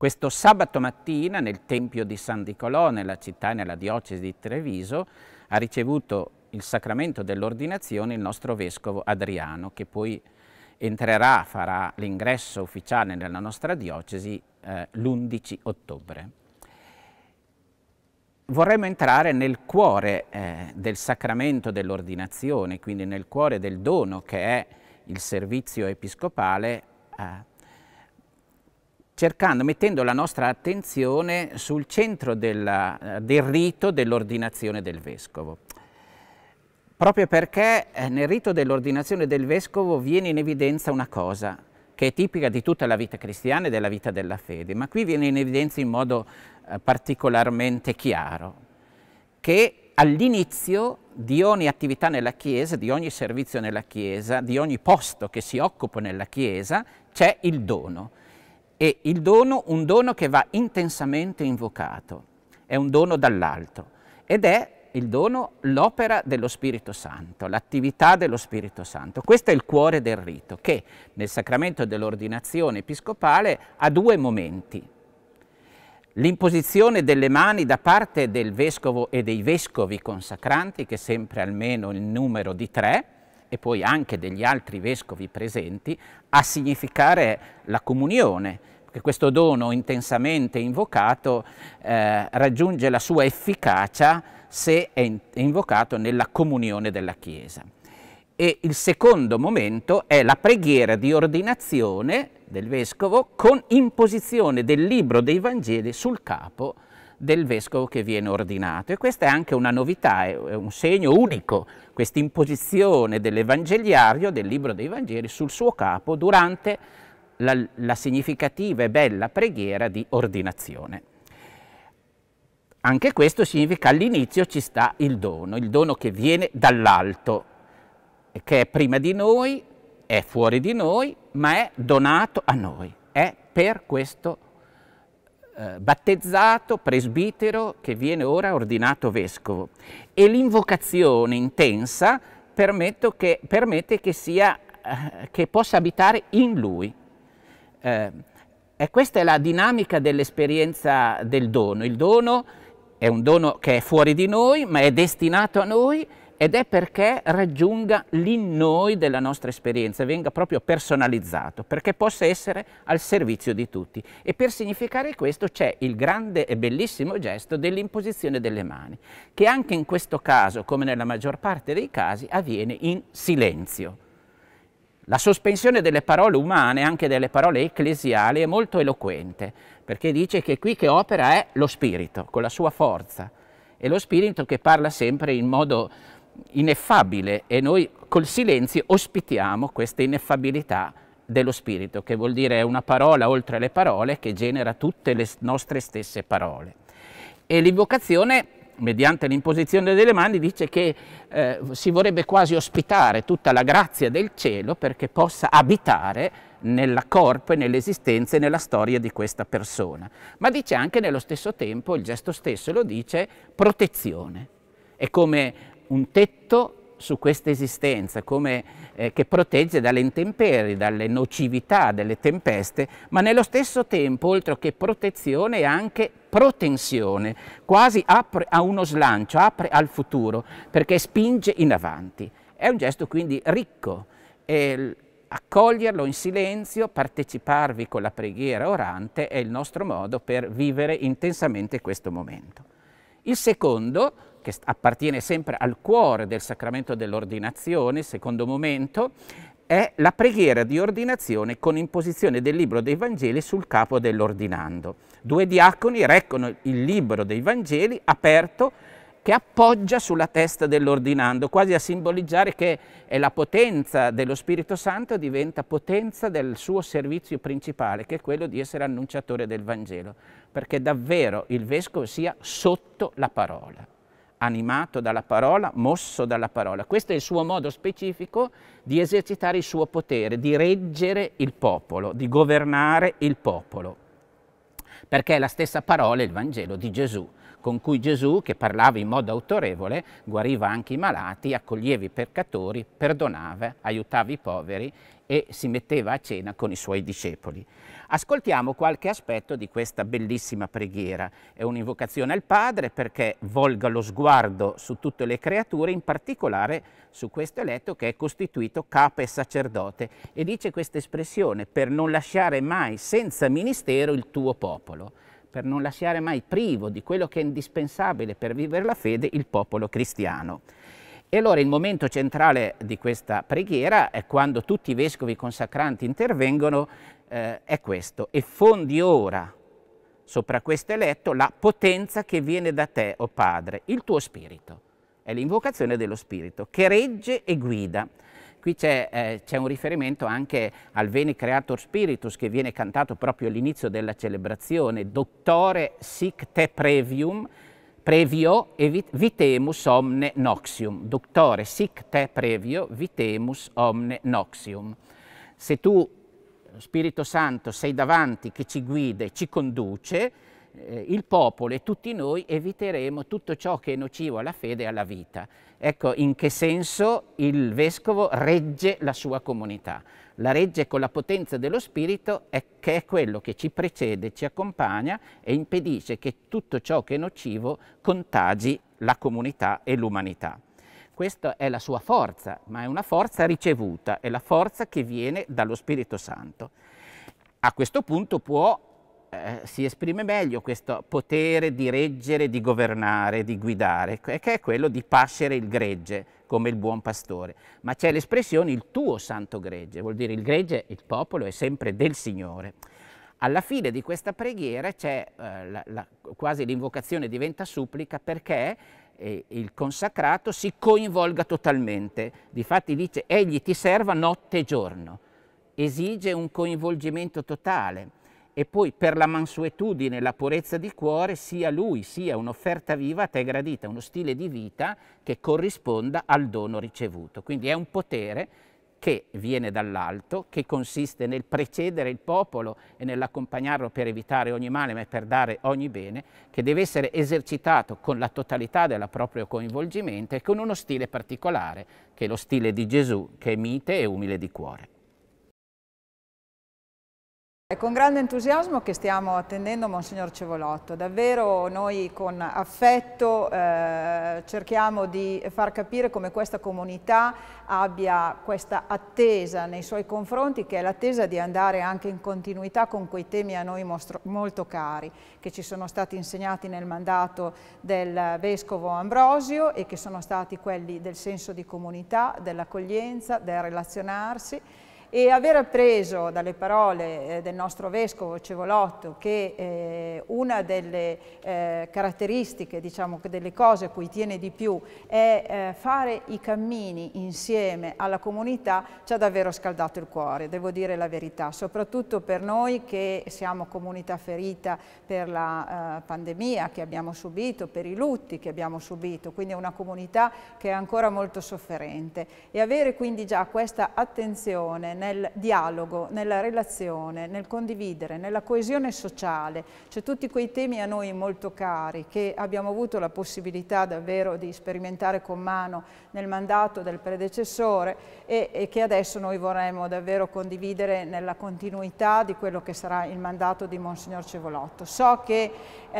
Questo sabato mattina nel Tempio di San Nicolò, nella città e nella diocesi di Treviso, ha ricevuto il sacramento dell'ordinazione il nostro vescovo Adriano, che poi entrerà, farà l'ingresso ufficiale nella nostra diocesi eh, l'11 ottobre. Vorremmo entrare nel cuore eh, del sacramento dell'ordinazione, quindi nel cuore del dono che è il servizio episcopale, eh, cercando, mettendo la nostra attenzione sul centro della, eh, del rito dell'ordinazione del Vescovo. Proprio perché eh, nel rito dell'ordinazione del Vescovo viene in evidenza una cosa, che è tipica di tutta la vita cristiana e della vita della fede, ma qui viene in evidenza in modo eh, particolarmente chiaro, che all'inizio di ogni attività nella Chiesa, di ogni servizio nella Chiesa, di ogni posto che si occupa nella Chiesa, c'è il dono e il dono, un dono che va intensamente invocato, è un dono dall'alto ed è il dono, l'opera dello Spirito Santo, l'attività dello Spirito Santo. Questo è il cuore del rito, che nel sacramento dell'ordinazione episcopale ha due momenti. L'imposizione delle mani da parte del vescovo e dei vescovi consacranti, che è sempre almeno il numero di tre, e poi anche degli altri vescovi presenti, a significare la comunione, che questo dono intensamente invocato eh, raggiunge la sua efficacia se è invocato nella comunione della Chiesa. E il secondo momento è la preghiera di ordinazione del vescovo con imposizione del libro dei Vangeli sul capo del vescovo che viene ordinato. E questa è anche una novità, è un segno unico, questa imposizione dell'evangeliario, del libro dei Vangeli, sul suo capo durante la la, la significativa e bella preghiera di ordinazione. Anche questo significa all'inizio ci sta il dono, il dono che viene dall'alto, che è prima di noi, è fuori di noi, ma è donato a noi. È per questo eh, battezzato presbitero che viene ora ordinato vescovo. E l'invocazione intensa permette che, permette che, sia, eh, che possa abitare in lui. Eh, e questa è la dinamica dell'esperienza del dono. Il dono è un dono che è fuori di noi, ma è destinato a noi ed è perché raggiunga l'innoi della nostra esperienza, venga proprio personalizzato, perché possa essere al servizio di tutti. E per significare questo c'è il grande e bellissimo gesto dell'imposizione delle mani, che anche in questo caso, come nella maggior parte dei casi, avviene in silenzio. La sospensione delle parole umane, anche delle parole ecclesiali, è molto eloquente, perché dice che qui che opera è lo Spirito, con la sua forza. È lo Spirito che parla sempre in modo ineffabile e noi col silenzio ospitiamo questa ineffabilità dello Spirito, che vuol dire una parola oltre le parole che genera tutte le nostre stesse parole. E l'invocazione mediante l'imposizione delle mani, dice che eh, si vorrebbe quasi ospitare tutta la grazia del cielo perché possa abitare nel corpo e nell'esistenza e nella storia di questa persona. Ma dice anche nello stesso tempo, il gesto stesso lo dice, protezione. È come un tetto su questa esistenza come, eh, che protegge dalle intemperie, dalle nocività delle tempeste, ma nello stesso tempo, oltre che protezione, è anche protensione, quasi apre a uno slancio, apre al futuro, perché spinge in avanti. È un gesto quindi ricco. E, accoglierlo in silenzio, parteciparvi con la preghiera orante è il nostro modo per vivere intensamente questo momento. Il secondo che appartiene sempre al cuore del sacramento dell'ordinazione, secondo momento, è la preghiera di ordinazione con imposizione del libro dei Vangeli sul capo dell'ordinando. Due diaconi reccono il libro dei Vangeli aperto che appoggia sulla testa dell'ordinando, quasi a simboleggiare che la potenza dello Spirito Santo diventa potenza del suo servizio principale, che è quello di essere annunciatore del Vangelo, perché davvero il Vescovo sia sotto la parola animato dalla parola, mosso dalla parola. Questo è il suo modo specifico di esercitare il suo potere, di reggere il popolo, di governare il popolo. Perché è la stessa parola, il Vangelo di Gesù, con cui Gesù, che parlava in modo autorevole, guariva anche i malati, accoglieva i peccatori, perdonava, aiutava i poveri e si metteva a cena con i suoi discepoli. Ascoltiamo qualche aspetto di questa bellissima preghiera. È un'invocazione al Padre perché volga lo sguardo su tutte le creature, in particolare su questo eletto che è costituito capo e sacerdote e dice questa espressione per non lasciare mai senza ministero il tuo popolo per non lasciare mai privo di quello che è indispensabile per vivere la fede il popolo cristiano. E allora il momento centrale di questa preghiera è quando tutti i vescovi consacranti intervengono, eh, è questo, e fondi ora sopra questo eletto la potenza che viene da te, o oh Padre, il tuo spirito. È l'invocazione dello spirito che regge e guida. Qui c'è, eh, un riferimento anche al Veni Creator Spiritus che viene cantato proprio all'inizio della celebrazione, Dottore sic te previum, previo vitemus omne noxium. Ductore sic te previo vitemus omne noxium. Se tu, Spirito Santo, sei davanti che ci guida e ci conduce, eh, il popolo e tutti noi eviteremo tutto ciò che è nocivo alla fede e alla vita. Ecco in che senso il vescovo regge la sua comunità. La regge con la potenza dello Spirito è che è quello che ci precede, ci accompagna e impedisce che tutto ciò che è nocivo contagi la comunità e l'umanità. Questa è la sua forza, ma è una forza ricevuta, è la forza che viene dallo Spirito Santo. A questo punto può eh, si esprime meglio questo potere di reggere, di governare, di guidare, che è quello di pascere il gregge come il buon pastore. Ma c'è l'espressione il tuo santo gregge, vuol dire il gregge, il popolo è sempre del Signore. Alla fine di questa preghiera c'è eh, la, la, quasi l'invocazione diventa supplica perché eh, il consacrato si coinvolga totalmente. Difatti dice, egli ti serva notte e giorno, esige un coinvolgimento totale e poi per la mansuetudine e la purezza di cuore sia lui sia un'offerta viva a te gradita, uno stile di vita che corrisponda al dono ricevuto. Quindi è un potere che viene dall'alto, che consiste nel precedere il popolo e nell'accompagnarlo per evitare ogni male ma per dare ogni bene, che deve essere esercitato con la totalità del proprio coinvolgimento e con uno stile particolare, che è lo stile di Gesù, che è mite e umile di cuore. È con grande entusiasmo che stiamo attendendo Monsignor Cevolotto, davvero noi con affetto eh, cerchiamo di far capire come questa comunità abbia questa attesa nei suoi confronti che è l'attesa di andare anche in continuità con quei temi a noi molto cari che ci sono stati insegnati nel mandato del Vescovo Ambrosio e che sono stati quelli del senso di comunità, dell'accoglienza, del relazionarsi e aver appreso dalle parole eh, del nostro vescovo Cevolotto che eh, una delle eh, caratteristiche, diciamo, delle cose a cui tiene di più è fare i cammini insieme alla comunità ci ha davvero scaldato il cuore, devo dire la verità, soprattutto per noi che siamo comunità ferita per la pandemia che abbiamo subito, per i lutti che abbiamo subito, quindi è una comunità che è ancora molto sofferente e avere quindi già questa attenzione nel dialogo, nella relazione, nel condividere, nella coesione sociale, cioè tutti quei temi a noi molto cari che abbiamo avuto la possibilità davvero di sperimentare con mano nel mandato del predecessore e, e che adesso noi vorremmo davvero condividere nella continuità di quello che sarà il mandato di Monsignor Cevolotto. So che eh,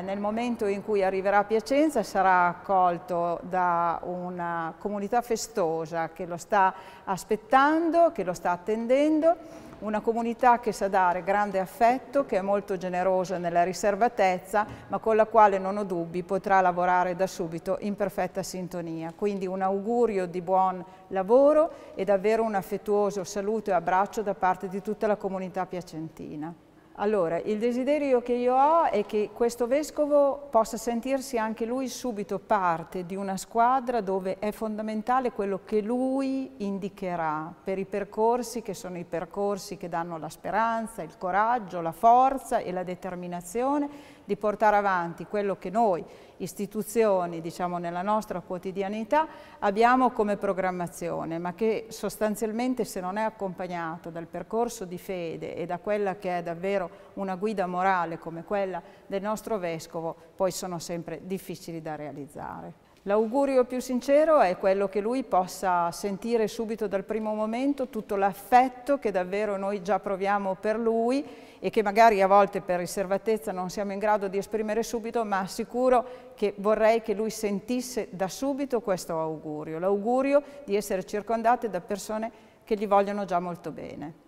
nel momento in cui arriverà a Piacenza sarà accolto da una comunità festosa che lo sta aspettando che lo sta attendendo, una comunità che sa dare grande affetto, che è molto generosa nella riservatezza, ma con la quale non ho dubbi potrà lavorare da subito in perfetta sintonia. Quindi un augurio di buon lavoro e davvero un affettuoso saluto e abbraccio da parte di tutta la comunità piacentina. Allora, il desiderio che io ho è che questo vescovo possa sentirsi anche lui subito parte di una squadra dove è fondamentale quello che lui indicherà per i percorsi che sono i percorsi che danno la speranza, il coraggio, la forza e la determinazione di portare avanti quello che noi istituzioni, diciamo nella nostra quotidianità, abbiamo come programmazione, ma che sostanzialmente se non è accompagnato dal percorso di fede e da quella che è davvero una guida morale come quella del nostro Vescovo, poi sono sempre difficili da realizzare. L'augurio più sincero è quello che lui possa sentire subito dal primo momento tutto l'affetto che davvero noi già proviamo per lui e che magari a volte per riservatezza non siamo in grado di esprimere subito, ma assicuro che vorrei che lui sentisse da subito questo augurio, l'augurio di essere circondate da persone che gli vogliono già molto bene.